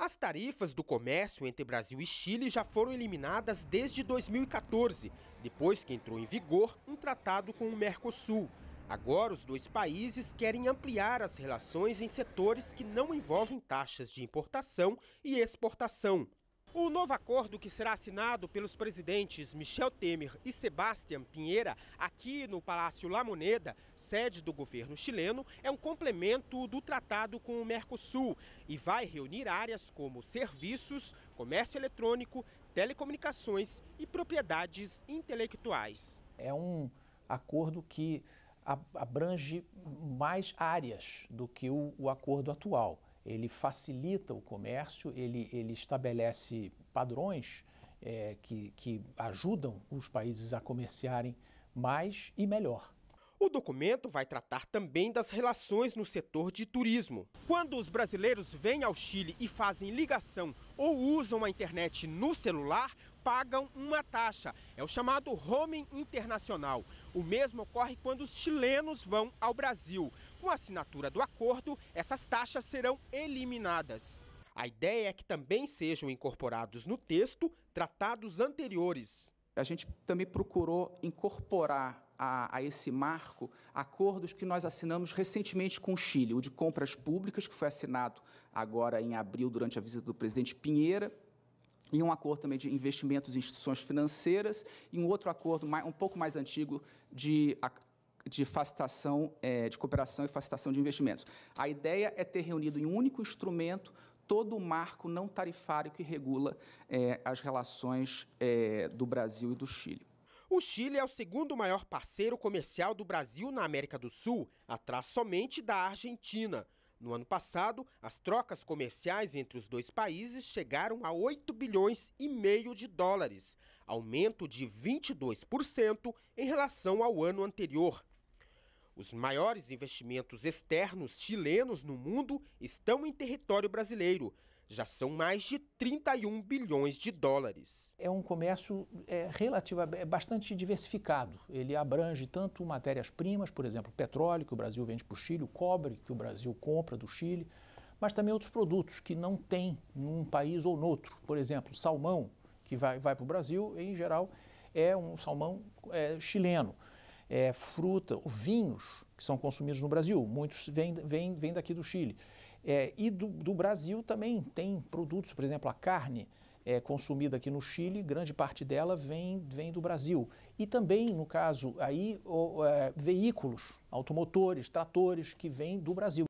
As tarifas do comércio entre Brasil e Chile já foram eliminadas desde 2014, depois que entrou em vigor um tratado com o Mercosul. Agora, os dois países querem ampliar as relações em setores que não envolvem taxas de importação e exportação. O novo acordo que será assinado pelos presidentes Michel Temer e Sebastião Pinheira, aqui no Palácio La Moneda, sede do governo chileno, é um complemento do tratado com o Mercosul e vai reunir áreas como serviços, comércio eletrônico, telecomunicações e propriedades intelectuais. É um acordo que abrange mais áreas do que o, o acordo atual ele facilita o comércio, ele, ele estabelece padrões é, que, que ajudam os países a comerciarem mais e melhor. O documento vai tratar também das relações no setor de turismo. Quando os brasileiros vêm ao Chile e fazem ligação ou usam a internet no celular, pagam uma taxa. É o chamado roaming internacional. O mesmo ocorre quando os chilenos vão ao Brasil. Com a assinatura do acordo, essas taxas serão eliminadas. A ideia é que também sejam incorporados no texto tratados anteriores a gente também procurou incorporar a, a, esse marco acordos que nós assinamos recentemente com o Chile, o de compras públicas, que foi assinado agora em abril, durante a visita do presidente Pinheira, e um acordo também de investimentos em instituições financeiras, e um outro acordo mais, um pouco mais antigo de, de facilitação, é, de cooperação e facilitação de investimentos. A ideia é ter reunido em um único instrumento todo o marco não tarifário que regula é, as relações é, do Brasil e do Chile. O Chile é o segundo maior parceiro comercial do Brasil na América do Sul, atrás somente da Argentina. No ano passado, as trocas comerciais entre os dois países chegaram a 8 bilhões e meio de dólares, aumento de 22% em relação ao ano anterior. Os maiores investimentos externos chilenos no mundo estão em território brasileiro. Já são mais de 31 bilhões de dólares. É um comércio é, é bastante diversificado. Ele abrange tanto matérias-primas, por exemplo, petróleo, que o Brasil vende para o Chile, o cobre, que o Brasil compra do Chile, mas também outros produtos que não tem num país ou noutro. Por exemplo, salmão, que vai, vai para o Brasil, em geral, é um salmão é, chileno é, fruta, vinhos que são consumidos no Brasil, muitos vêm, vêm, vêm daqui do Chile. É, e do, do, Brasil também tem produtos, por exemplo, a carne é, consumida aqui no Chile, grande parte dela vem, vem do Brasil. E também, no caso aí, o, é, veículos, automotores, tratores que vêm do Brasil.